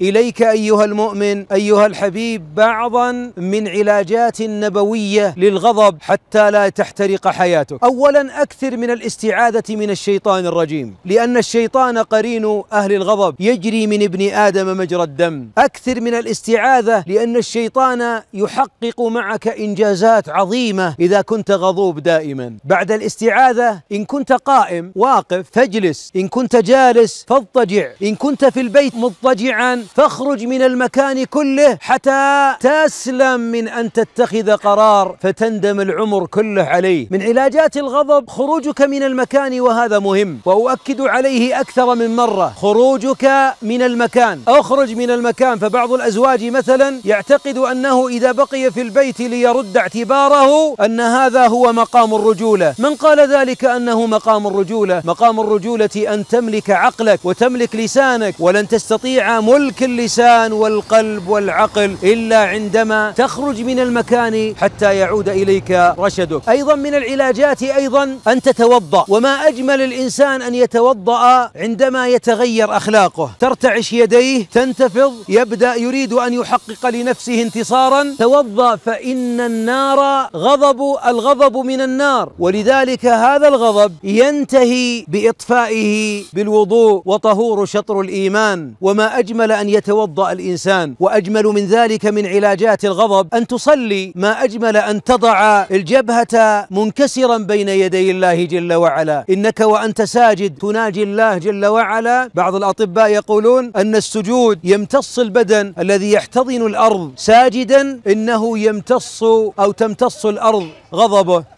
إليك أيها المؤمن أيها الحبيب بعضا من علاجات نبوية للغضب حتى لا تحترق حياتك أولا أكثر من الاستعاذة من الشيطان الرجيم لأن الشيطان قرين أهل الغضب يجري من ابن آدم مجرى الدم أكثر من الاستعاذة لأن الشيطان يحقق معك إنجازات عظيمة إذا كنت غضوب دائما بعد الاستعاذة إن كنت قائم واقف فاجلس إن كنت جالس فاضطجع إن كنت في البيت مضطجعا فاخرج من المكان كله حتى تسلم من أن تتخذ قرار فتندم العمر كله عليه من علاجات الغضب خروجك من المكان وهذا مهم وأؤكد عليه أكثر من مرة خروجك من المكان أخرج من المكان فبعض الأزواج مثلا يعتقد أنه إذا بقي في البيت ليرد اعتباره أن هذا هو مقام الرجولة من قال ذلك أنه مقام الرجولة مقام الرجولة أن تملك عقلك وتملك لسانك ولن تستطيع ملك يدرك اللسان والقلب والعقل إلا عندما تخرج من المكان حتى يعود إليك رشدك أيضا من العلاجات أيضا أن تتوضأ وما أجمل الإنسان أن يتوضأ عندما يتغير أخلاقه ترتعش يديه تنتفض يبدأ يريد أن يحقق لنفسه انتصارا توضأ فإن النار غضب الغضب من النار ولذلك هذا الغضب ينتهي بإطفائه بالوضوء وطهور شطر الإيمان وما أجمل أن أن يتوضأ الإنسان وأجمل من ذلك من علاجات الغضب أن تصلي ما أجمل أن تضع الجبهة منكسرا بين يدي الله جل وعلا إنك وأنت ساجد تناجي الله جل وعلا بعض الأطباء يقولون أن السجود يمتص البدن الذي يحتضن الأرض ساجدا إنه يمتص أو تمتص الأرض غضبه